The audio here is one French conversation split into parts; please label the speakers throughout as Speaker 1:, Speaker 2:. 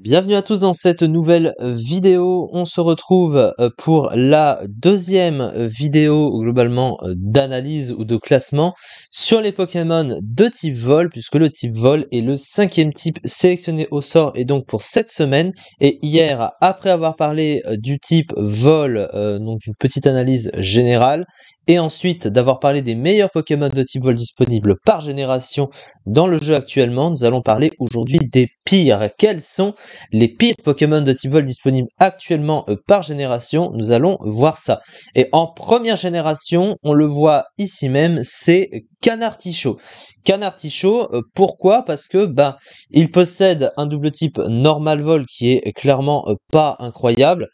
Speaker 1: Bienvenue à tous dans cette nouvelle vidéo. On se retrouve euh, pour la deuxième vidéo globalement euh, d'analyse ou de classement sur les Pokémon de type vol, puisque le type vol est le cinquième type sélectionné au sort et donc pour cette semaine. Et hier, après avoir parlé euh, du type vol, donc une petite analyse générale, et ensuite d'avoir parlé des meilleurs Pokémon de type vol disponibles par génération dans le jeu actuellement, nous allons parler aujourd'hui des pires. Quels sont les pires Pokémon de type vol disponibles actuellement euh, par génération. Nous allons voir ça. Et en première génération, on le voit ici même, c'est Canartichaud. Canartichaud, euh, pourquoi Parce que ben, il possède un double type normal vol qui est clairement euh, pas incroyable,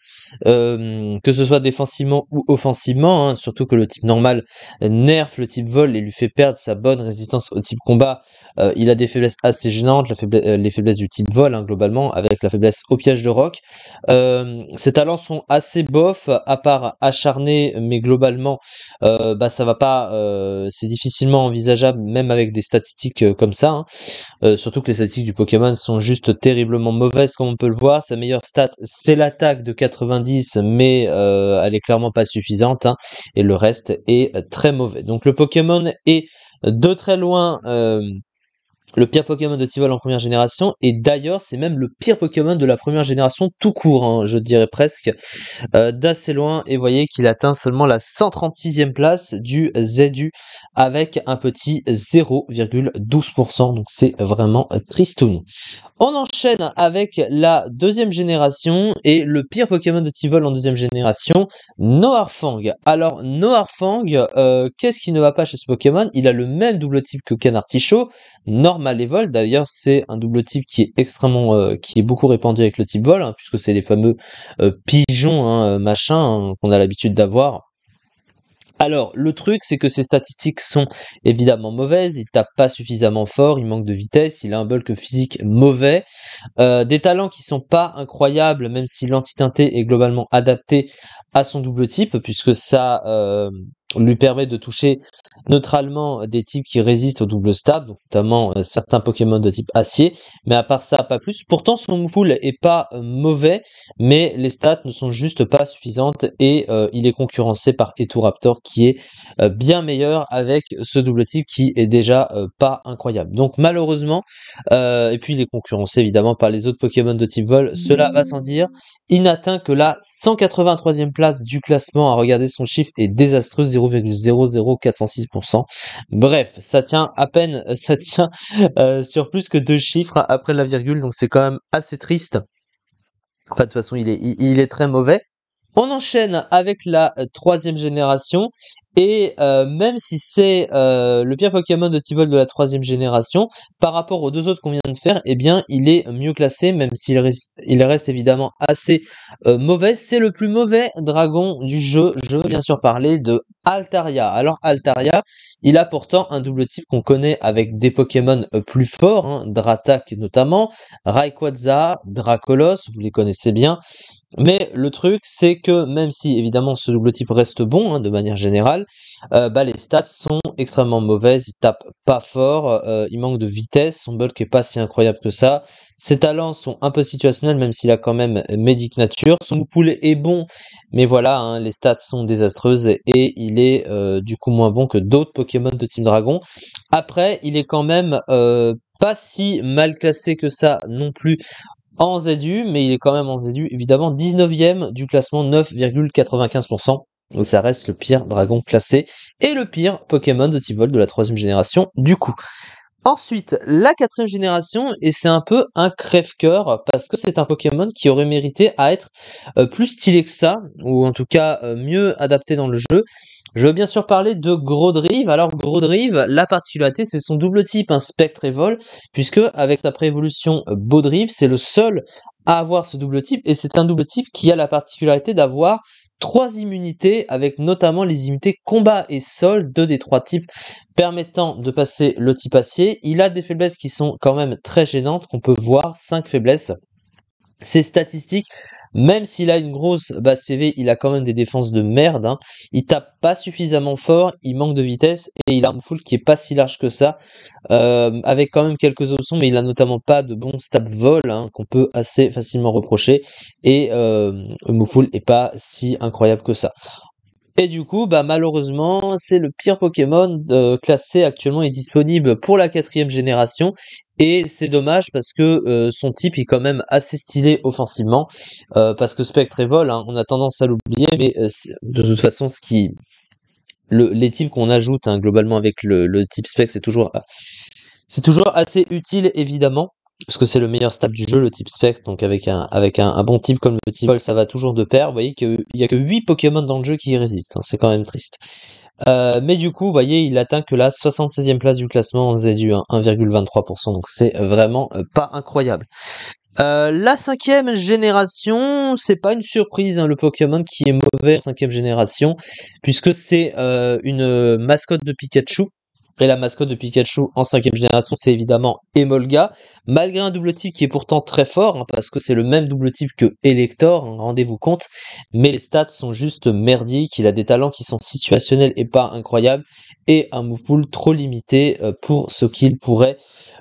Speaker 1: euh, que ce soit défensivement ou offensivement, hein, surtout que le type normal nerf le type vol et lui fait perdre sa bonne résistance au type combat. il a des faiblesses assez gênantes, les faiblesses du type vol hein, globalement, avec la faiblesse au piège de rock. ses talents sont assez bof, à part acharné, mais globalement, bah, ça va pas, c'est difficilement envisageable, même avec des statistiques euh, comme ça. Hein. Euh, surtout que les statistiques du Pokémon sont juste terriblement mauvaises, comme on peut le voir. Sa meilleure stat, c'est l'attaque de 90, mais euh, elle est clairement pas suffisante. Hein, et le reste est très mauvais. Donc le Pokémon est de très loin le pire Pokémon de Tivol en première génération, et d'ailleurs c'est même le pire Pokémon de la première génération tout court, hein, je dirais presque, euh, d'assez loin, et voyez qu'il atteint seulement la 136e place du Zedu avec un petit 0,12%, donc c'est vraiment tristoun. On enchaîne avec la deuxième génération et le pire Pokémon de Tivol en deuxième génération, Noharfang. Alors Noharfang, euh, qu'est-ce qui ne va pas chez ce Pokémon Il a le même double type que Canartichaud, normal les vols, d'ailleurs, c'est un double type qui est extrêmement, euh, qui est beaucoup répandu avec le type vol, hein, puisque c'est les fameux euh, pigeons, hein, euh, machin, hein, qu'on a l'habitude d'avoir. Alors, le truc, c'est que ses statistiques sont évidemment mauvaises, il tape pas suffisamment fort, il manque de vitesse, il a un bulk physique mauvais, des talents qui sont pas incroyables, même si l'anti-teinté est globalement adapté à son double type, puisque ça lui permet de toucher Neutralement, euh, des types qui résistent au double stab, notamment euh, certains Pokémon de type acier, mais à part ça, pas plus. Pourtant, son pool est pas euh, mauvais, mais les stats ne sont juste pas suffisantes et il est concurrencé par Raptor qui est bien meilleur avec ce double type qui est déjà pas incroyable. Donc malheureusement, et puis il est concurrencé évidemment par les autres Pokémon de type vol, cela va sans dire. Il n'atteint que la 183e place du classement. À regarder son chiffre est désastreux, 0,00406 Bref, ça tient à peine, euh, ça tient euh, sur plus que deux chiffres après la virgule, donc c'est quand même assez triste. Pas de toute façon, il est, il, il est très mauvais. On enchaîne avec la euh, troisième génération et euh, même si c'est euh, le pire Pokémon de T-Ball de la troisième génération, par rapport aux deux autres qu'on vient de faire, eh bien, il est mieux classé, même s'il reste, évidemment assez euh, mauvais. C'est le plus mauvais dragon du jeu. Je veux bien sûr parler de Altaria. Alors Altaria, il a pourtant un double type qu'on connaît avec des Pokémon plus forts, hein, Dratak notamment, Rayquaza, Dracolos, vous les connaissez bien. Mais le truc, c'est que même si évidemment ce double type reste bon hein, de manière générale, euh, bah, les stats sont extrêmement mauvaises. Il tape pas fort, euh, il manque de vitesse, son bulk est pas si incroyable que ça. Ses talents sont un peu situationnels, même s'il a quand même médic nature. Son poulet est bon, mais voilà, hein, les stats sont désastreuses et, il est euh, du coup moins bon que d'autres Pokémon de Team Dragon. Après, il est quand même pas si mal classé que ça non plus en Zedu, mais il est quand même en Zedu, évidemment 19ème du classement 9,95%. Donc ça reste le pire dragon classé et le pire Pokémon de type vol de la troisième génération du coup. Ensuite, la quatrième génération, et c'est un peu un crève-cœur, parce que c'est un Pokémon qui aurait mérité à être euh, plus stylé que ça, ou en tout cas euh, mieux adapté dans le jeu. Je veux bien sûr parler de Drive. Alors Drive, la particularité, c'est son double type, un spectre et vol, puisque avec sa préévolution Drive, c'est le seul à avoir ce double type, et c'est un double type qui a la particularité d'avoir trois immunités, avec notamment les immunités combat et sol, deux des trois types permettant de passer le type acier. Il a des faiblesses qui sont quand même très gênantes, qu'on peut voir, cinq faiblesses. Ces statistiques même s'il a une grosse base PV, il a quand même des défenses de merde. Hein. Il tape pas suffisamment fort, il manque de vitesse et il a un full qui est pas si large que ça, euh, avec quand même quelques options, mais il a notamment pas de bon stab vol hein, qu'on peut assez facilement reprocher et euh, Mouful est pas si incroyable que ça. Et du coup, bah malheureusement, c'est le pire Pokémon euh, classé actuellement et disponible pour la quatrième génération. Et c'est dommage parce que euh, son type est quand même assez stylé offensivement. Euh, parce que Spectre et Vol, hein, on a tendance à l'oublier, mais de toute façon, ce qui. Le, les types qu'on ajoute hein, globalement avec le, le type Spectre, c'est toujours, c'est toujours assez utile évidemment parce que c'est le meilleur stable du jeu, le type spectre, donc avec un, avec un, bon type comme le type vol, ça va toujours de pair. Vous voyez qu'il n'y a que 8 Pokémon dans le jeu qui résistent, hein. c'est quand même triste. Euh, mais du coup, vous voyez, il atteint que la 76e place du classement, en faisait du 1,23%, donc c'est euh, vraiment euh, pas incroyable. Euh, la cinquième génération, c'est pas une surprise, hein, le Pokémon qui est mauvais en cinquième génération, puisque c'est une mascotte de Pikachu, et la mascotte de Pikachu en cinquième génération, c'est évidemment Emolga malgré un double type qui est pourtant très fort, hein, parce que c'est le même double type que Elector, hein, rendez-vous compte, mais les stats sont juste merdiques, il a des talents qui sont situationnels et pas incroyables, et un move trop limité euh, pour ce qu'il pourrait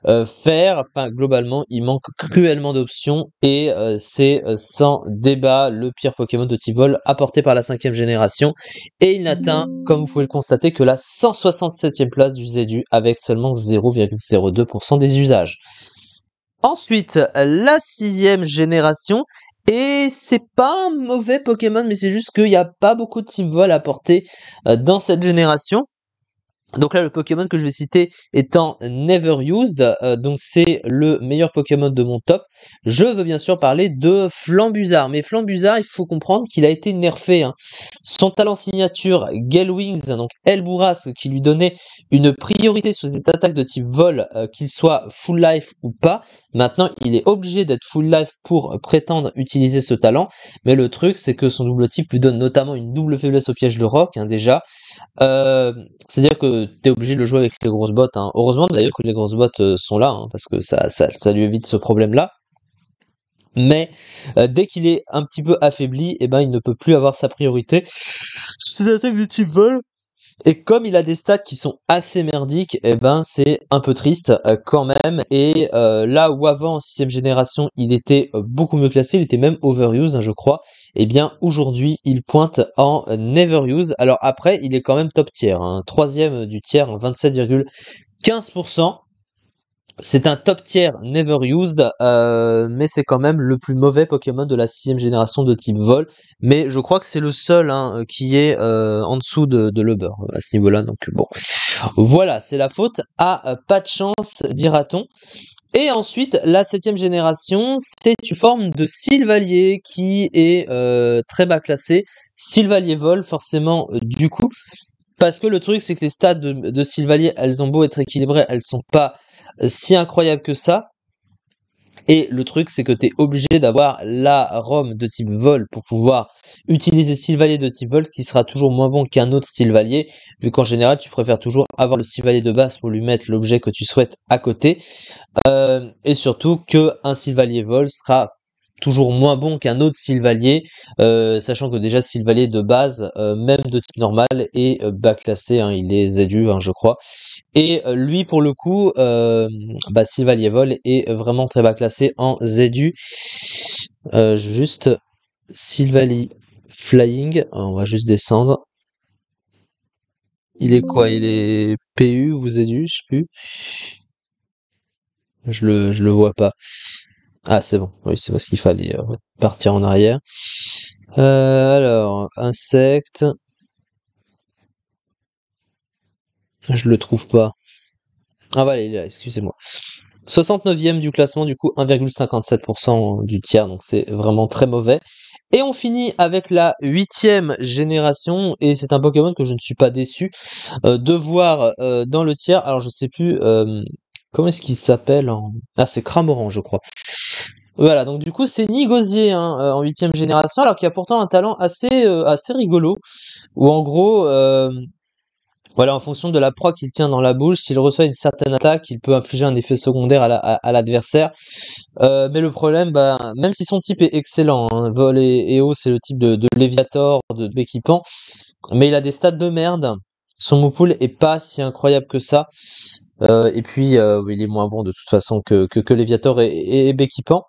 Speaker 1: euh, faire. Enfin, globalement, il manque cruellement d'options et euh, c'est sans débat le pire Pokémon de type vol apporté par la cinquième génération. Et il n'atteint, comme vous pouvez le constater, que la 167e place du Zédu avec seulement 0,02% des usages. Ensuite, la sixième génération. Et c'est pas un mauvais Pokémon, mais c'est juste qu'il n'y a pas beaucoup de Team Vol à porter euh, dans cette génération. Donc là, le Pokémon que je vais citer étant Never Used, euh, donc c'est le meilleur Pokémon de mon top. Je veux bien sûr parler de Flambuzard, mais Flambuzard, il faut comprendre qu'il a été nerfé. Hein. Son talent signature Gale Wings, donc El qui lui donnait une priorité sur cette attaque de type vol, euh, qu'il soit full life ou pas. Maintenant, il est obligé d'être full life pour prétendre utiliser ce talent, mais le truc, c'est que son double type lui donne notamment une double faiblesse au piège de rock, hein, déjà. Euh, c'est-à-dire que t'es obligé de jouer avec les grosses bottes. Hein. Heureusement d'ailleurs que les grosses bottes euh, sont là, hein, parce que ça, ça, lui évite ce problème-là. Mais euh, dès qu'il est un petit peu affaibli, eh ben, il ne peut plus avoir sa priorité. Ses attaques du type vol. Et comme il a des stats qui sont assez merdiques, et eh ben, c'est un peu triste euh, quand même. Et là où avant, en 6 génération, il était beaucoup mieux classé, il était même overuse, hein, je crois eh bien aujourd'hui il pointe en never Used. Alors après, il est quand même top tier, hein. troisième du tiers, 27,15%. C'est un top tier never used, euh, mais c'est quand même le plus mauvais Pokémon de la sixième génération de type vol. Mais je crois que c'est le seul hein, qui est euh, en dessous de, de l'Uber euh, à ce niveau-là. Donc bon, voilà, c'est la faute à pas de chance, dira-t-on. Et ensuite, la septième génération, c'est une forme de Sylvalier qui est euh, très bas classée. Sylvalier vole forcément euh, du coup. Parce que le truc, c'est que les stats de, de Sylvalier, elles ont beau être équilibrées, elles sont pas euh, si incroyables que ça. Et le truc, c'est que tu es obligé d'avoir la rome de type vol pour pouvoir utiliser Sylvalier de type vol, ce qui sera toujours moins bon qu'un autre Sylvalier, vu qu'en général, tu préfères toujours avoir le Sylvalier de base pour lui mettre l'objet que tu souhaites à côté. Euh, et surtout qu'un Sylvalier vol sera toujours moins bon qu'un autre Sylvalier, euh, sachant que déjà Sylvalier de base, euh, même de type normal, est euh, bas classé, hein, il est ZU, hein, je crois. Et lui, pour le coup, bah, Sylvalier Vol est vraiment très bas classé en ZU. juste Sylvalier Flying, on va juste descendre. Il est quoi Il est PU ou ZU, je sais plus. Je le, le vois pas. Ah, c'est bon. Oui, c'est parce qu'il fallait euh, partir en arrière. Euh, alors, insecte... Je le trouve pas. Ah, bah, là, excusez-moi. 69e du classement, du coup, 1,57% du tiers, donc c'est vraiment très mauvais. Et on finit avec la huitième génération, et c'est un Pokémon que je ne suis pas déçu euh, de voir dans le tiers. Alors je sais plus comment est-ce qu'il s'appelle Ah c'est Cramoran je crois. Voilà, donc du coup c'est Nigosier hein, euh, en huitième génération, alors qu'il a pourtant un talent assez euh, assez rigolo, où en gros, euh, voilà, en fonction de la proie qu'il tient dans la bouche, s'il reçoit une certaine attaque, il peut infliger un effet secondaire à, l'adversaire. mais le problème, bah, même si son type est excellent, hein, vol et, et c'est le type de, de Léviator, de béquipant, mais il a des stats de merde. Son moupoule est pas si incroyable que ça. et puis, euh, il est moins bon de toute façon que, que, que Léviator et, béquipant.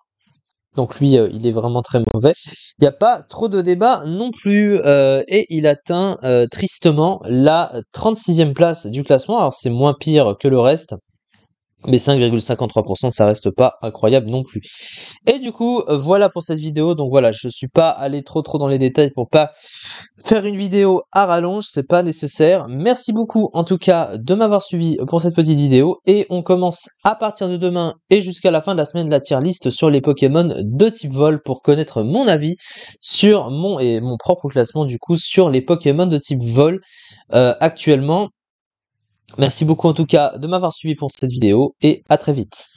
Speaker 1: Donc lui, euh, il est vraiment très mauvais. Il n'y a pas trop de débat non plus. Euh, et il atteint euh, tristement la 36e place du classement. Alors c'est moins pire que le reste. Mais 5,53%, ça reste pas incroyable non plus. Et du coup, euh, voilà pour cette vidéo. Donc voilà, je suis pas allé trop trop dans les détails pour pas faire une vidéo à rallonge, c'est pas nécessaire. Merci beaucoup en tout cas de m'avoir suivi pour cette petite vidéo. Et on commence à partir de demain et jusqu'à la fin de la semaine la tier list sur les Pokémon de type vol pour connaître mon avis sur mon et mon propre classement du coup sur les Pokémon de type vol euh, actuellement. Merci beaucoup en tout cas de m'avoir suivi pour cette vidéo et à très vite.